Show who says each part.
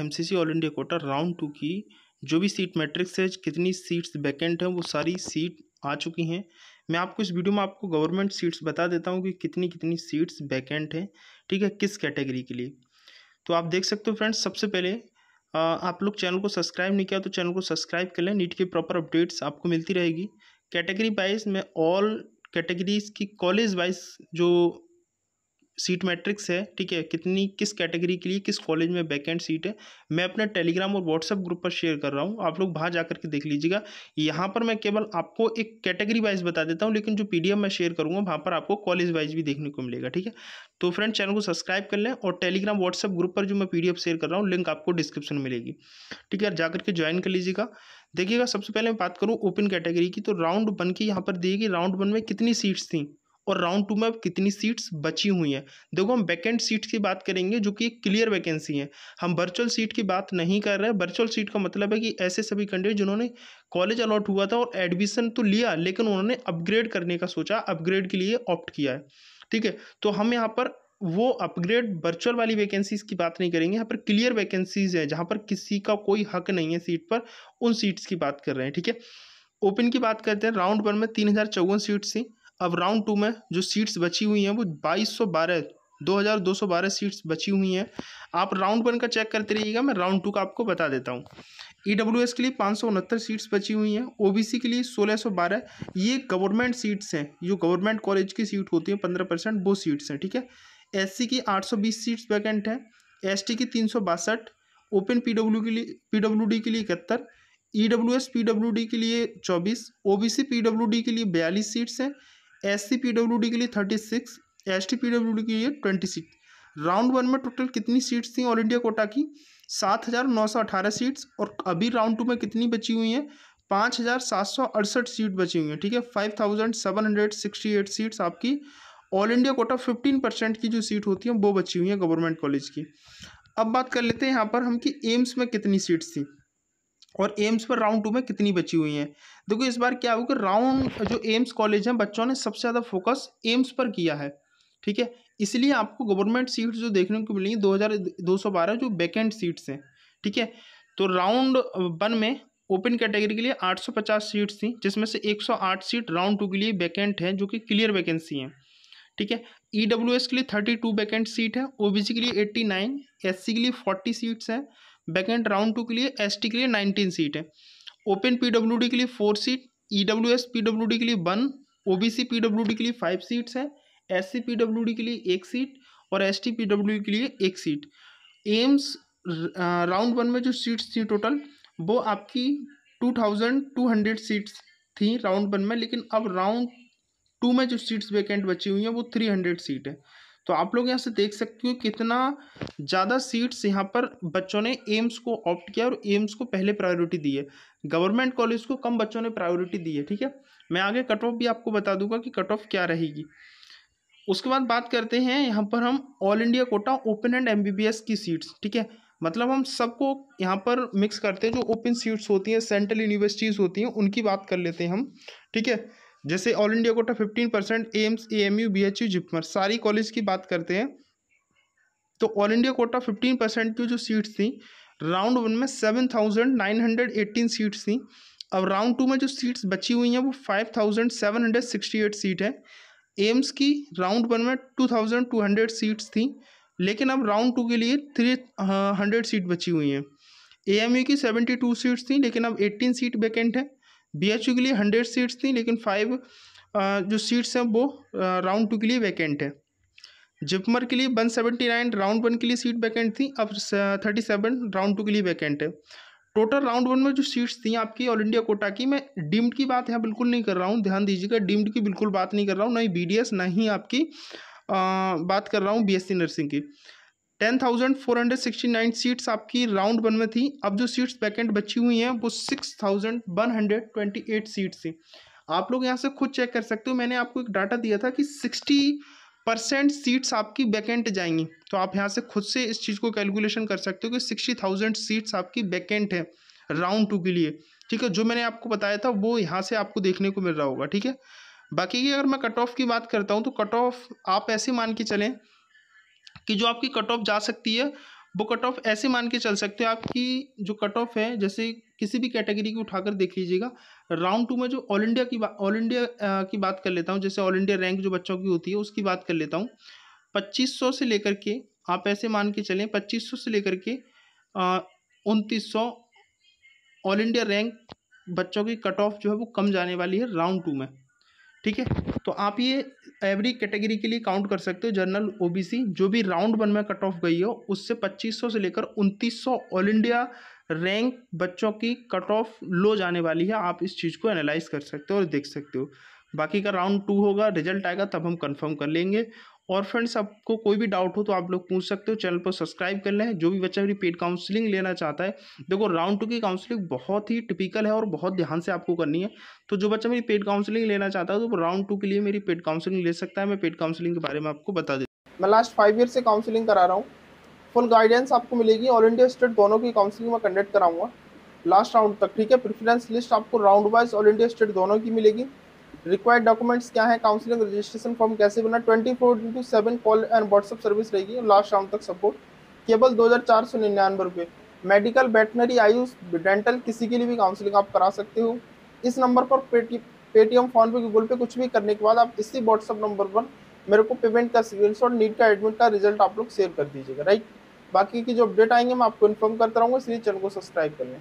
Speaker 1: MCC all India quota round two की जो भी सीट मैट्रिक्स है कितनी सीट्स वैकेंट हैं वो सारी सीट आ चुकी हैं मैं आपको इस वीडियो में आपको गवर्नमेंट सीट्स बता देता हूँ कि कितनी कितनी सीट्स वैकेंट हैं ठीक है किस कैटेगरी के लिए तो आप देख सकते हो फ्रेंड्स सबसे पहले आप लोग चैनल को सब्सक्राइब नहीं किया तो चैनल को सब्सक्राइब कर लें नीट की प्रॉपर अपडेट्स आपको मिलती रहेगी कैटेगरी वाइज मैं ऑल कैटेगरीज की कॉलेज वाइज जो सीट मैट्रिक्स है ठीक है कितनी किस कैटेगरी के लिए किस कॉलेज में वैकेंट सीट है मैं अपने टेलीग्राम और व्हाट्सएप ग्रुप पर शेयर कर रहा हूँ आप लोग वहाँ जा करके देख लीजिएगा यहाँ पर मैं केवल आपको एक कैटेगरी वाइज बता देता हूँ लेकिन जो पी मैं शेयर करूँगा वहाँ पर आपको कॉलेज वाइज भी देखने को मिलेगा ठीक है तो फ्रेंड चैनल को सब्सक्राइब कर लें और टेलीग्राम व्हाट्सएप ग्रुप पर जो मैं पी शेयर कर रहा हूँ लिंक आपको डिस्क्रिप्शन में मिलेगी ठीक है जा करके ज्वाइन कर लीजिएगा देखिएगा सबसे पहले मैं बात करूँ ओपन कैटेगरी की तो राउंड वन की यहाँ पर दिएगी राउंड वन में कितनी सीट्स थी और राउंड टू में अब कितनी सीट्स बची हुई हैं देखो हम वैकेंट सीट की बात करेंगे जो कि एक क्लियर वैकेंसी है हम वर्चुअल सीट की बात नहीं कर रहे हैं वर्चुअल सीट का मतलब है कि ऐसे सभी कैंडिडेट जिन्होंने कॉलेज अलॉट हुआ था और एडमिशन तो लिया लेकिन उन्होंने अपग्रेड करने का सोचा अपग्रेड के लिए ऑप्ट किया है ठीक है तो हम यहाँ पर वो अपग्रेड वर्चुअल वाली वैकेंसीज की बात नहीं करेंगे यहाँ पर क्लियर वैकेंसीज है जहाँ पर किसी का कोई हक नहीं है सीट पर उन सीट्स की बात कर रहे हैं ठीक है ओपन की बात करते हैं राउंड वन में तीन हज़ार चौवन सीट्स थी अब राउंड टू में जो सीट्स बची हुई हैं वो बाईस सौ बारह दो हज़ार दो सौ बारह सीट्स बची हुई हैं आप राउंड वन का चेक करते रहिएगा मैं राउंड टू का आपको बता देता हूँ ई डब्ल्यू एस के लिए पाँच सौ उनहत्तर सीट्स बची हुई हैं ओ बी सी के लिए सोलह सौ बारह ये गवर्नमेंट सीट्स हैं जो गवर्नमेंट कॉलेज की सीट होती है पंद्रह परसेंट वो सीट्स हैं ठीक है एस सी की आठ सौ बीस सीट्स वैकेंट हैं एस टी की तीन सौ बासठ ओपन पी डब्ल्यू के लिए पी डब्ल्यू डी के लिए इकहत्तर E W S P W D के लिए चौबीस O B C P W D के लिए बयालीस सीट्स हैं S C P W D के लिए thirty six S T P W D के लिए ट्वेंटी सिक्स राउंड वन में टोटल कितनी सीट्स थी ऑल इंडिया कोटा की सात हज़ार नौ सौ अठारह सीट्स और अभी राउंड टू में कितनी बची हुई हैं पाँच हज़ार सात सौ अड़सठ सीट बची हुई हैं ठीक है five thousand seven hundred sixty eight seats आपकी all India quota fifteen percent की जो सीट होती है वो बची हुई है गवर्नमेंट कॉलेज की अब बात कर लेते हैं यहाँ पर हम कि एम्स में कितनी सीट्स थी और एम्स पर राउंड टू में कितनी बची हुई हैं देखो इस बार क्या हुआ कि राउंड जो एम्स कॉलेज हैं बच्चों ने सबसे ज़्यादा फोकस एम्स पर किया है ठीक है इसलिए आपको गवर्नमेंट सीट जो देखने को मिली दो हज़ार दो सौ बारह जो वैकेंट सीट्स हैं ठीक है तो राउंड वन में ओपन कैटेगरी के लिए 850 सीट्स थी जिसमें से 108 सीट राउंड टू के लिए वैकेंट है जो कि क्लियर वैकेंसी हैं ठीक है ई e के लिए 32 वैकेंट सीट है ओबीसी के लिए 89 एससी के लिए 40 सीट्स हैं वैकेंट राउंड टू के लिए एस के लिए नाइनटीन सीट है ओपन पी के लिए four seat E W S P W D के लिए one O B C P W D के लिए फाइव सीट्स हैं S C P W D के लिए एक सीट और एस टी पी डब्ल्यू के लिए एक सीट एम्स राउंड वन में जो सीट्स थी टोटल वो आपकी two thousand two hundred seats थी राउंड वन में लेकिन अब राउंड टू में जो सीट्स वैकेंट बची हुई हैं वो थ्री हंड्रेड सीट है तो आप लोग यहाँ से देख सकते हो कितना ज़्यादा सीट्स यहाँ पर बच्चों ने एम्स को ऑप्ट किया और एम्स को पहले प्रायोरिटी दी है गवर्नमेंट कॉलेज को कम बच्चों ने प्रायोरिटी दी है ठीक है मैं आगे कट ऑफ भी आपको बता दूंगा कि कट ऑफ क्या रहेगी उसके बाद बात करते हैं यहाँ पर हम all India quota open and M की सीट्स ठीक है मतलब हम सबको यहाँ पर मिक्स करते हैं जो ओपन सीट्स होती हैं सेंट्रल यूनिवर्सिटीज़ होती हैं उनकी बात कर लेते हैं हम ठीक है जैसे all India quota fifteen percent AIIMS A M U B H U JIPMER सारी कॉलेज की बात करते हैं तो all India quota fifteen percent की जो सीट्स थी राउंड वन में seven thousand nine hundred eighteen seats थी अब राउंड टू में जो सीट्स बची हुई हैं वो five thousand seven hundred sixty eight seat है एम्स की राउंड वन में two thousand two hundred seats थी लेकिन अब राउंड टू के लिए थ्री हंड्रेड सीट बची हुई हैं ए एम यू की सेवेंटी टू सीट्स थी लेकिन अब एट्टीन सीट वैकेंट है बी के लिए हंड्रेड सीट्स थी लेकिन फाइव जो सीट्स हैं वो राउंड टू के लिए वैकेंट है जिपमर के लिए one seventy nine round one के लिए सीट वैकेंट थी अब थर्टी सेवन राउंड टू के लिए वैकेंट है टोटल राउंड वन में जो सीट्स थी आपकी ऑल इंडिया कोटा की मैं डीम्ड की बात यहाँ बिल्कुल नहीं कर रहा हूँ ध्यान दीजिएगा डीम्ड की बिल्कुल बात नहीं कर रहा हूँ ना ही बी ना ही आपकी आ, बात कर रहा हूँ बी नर्सिंग की ten thousand four hundred sixty nine seats आपकी राउंड वन में थी अब जो सीट्स वैकेंट बची हुई हैं वो six thousand one hundred twenty eight seats थी आप लोग यहाँ से खुद चेक कर सकते हो मैंने आपको एक डाटा दिया था कि सिक्सटी परसेंट सीट्स आपकी वैकेंट जाएंगी तो आप यहाँ से खुद से इस चीज़ को कैलकुलेशन कर सकते हो कि सिक्सटी थाउजेंड सीट्स आपकी वैकेंट है राउंड टू के लिए ठीक है जो मैंने आपको बताया था वो यहाँ से आपको देखने को मिल रहा होगा ठीक है बाकी की अगर मैं कट ऑफ की बात करता हूँ तो कट ऑफ आप ऐसे मान के चलें कि जो आपकी कट ऑफ जा सकती है वो कट ऑफ ऐसे मान के चल सकते हो आपकी जो कट ऑफ है जैसे किसी भी कैटेगरी की उठाकर देख लीजिएगा राउंड टू में जो ऑल इंडिया की बात ऑल इंडिया की बात कर लेता हूँ जैसे ऑल इंडिया रैंक जो बच्चों की होती है उसकी बात कर लेता हूँ 2500 से लेकर के आप ऐसे मान के चलें 2500 से लेकर के उनतीस ऑल इंडिया रैंक बच्चों की कट ऑफ जो है वो कम जाने वाली है राउंड टू में ठीक है तो आप ये एवरी कैटेगरी के लिए काउंट कर सकते हो जनरल ओबीसी जो भी राउंड वन में कट ऑफ गई हो उससे 2500 से लेकर 2900 ऑल इंडिया रैंक बच्चों की कट ऑफ लो जाने वाली है आप इस चीज़ को एनालाइज कर सकते हो और देख सकते हो बाकी का राउंड टू होगा रिजल्ट आएगा तब हम कंफर्म कर लेंगे और फ्रेंड्स आपको कोई भी डाउट हो तो आप लोग पूछ सकते हो चैनल को सब्सक्राइब कर लें जो भी बच्चा मेरी पेड काउंसलिंग लेना चाहता है देखो राउंड टू की काउंसलिंग बहुत ही टिपिकल है और बहुत ध्यान से आपको करनी है तो जो बच्चा मेरी पेड काउंसलिंग लेना चाहता है तो राउंड टू के लिए मेरी पेड काउंसलिंग ले सकता है मैं पेड काउंसलिंग के बारे में आपको बता दे मैं लास्ट फाइव ईयर से काउंसलिंग करा रहा हूँ फुल गाइडेंस आपको मिलेगी ऑल इंडिया स्टेट दोनों की काउंसलिंग मैं कंडक्ट कराऊंगा लास्ट राउंड तक ठीक है प्रेफरेंस लिस्ट आपको round wise all India state दोनों की मिलेगी रिक्वायर्ड डॉक्यूमेंट्स क्या है काउंसिलिंग रजिस्ट्रेशन फॉर्म कैसे बना twenty four into seven call and WhatsApp service रहेगी लास्ट राउंड तक सपोर्ट केवल दो हज़ार चार सौ निन्यानवे रुपये मेडिकल वेटनरी आयुष डेंटल किसी के लिए भी काउंसिलिंग आप करा सकते हो इस नंबर पर पेटीएम फ़ोन पे गूगल पे कुछ भी करने के बाद आप इसी व्हाट्सअप नंबर पर मेरे को पेमेंट का स्क्रीन शॉट नीट का एडमिट का रिजल्ट आप लोग शेयर कर दीजिएगा राइट बाकी की जो अपडेट आएंगे मैं आपको इन्फॉर्म करता रहूँगा इसलिए चैनल को सब्सक्राइब कर लें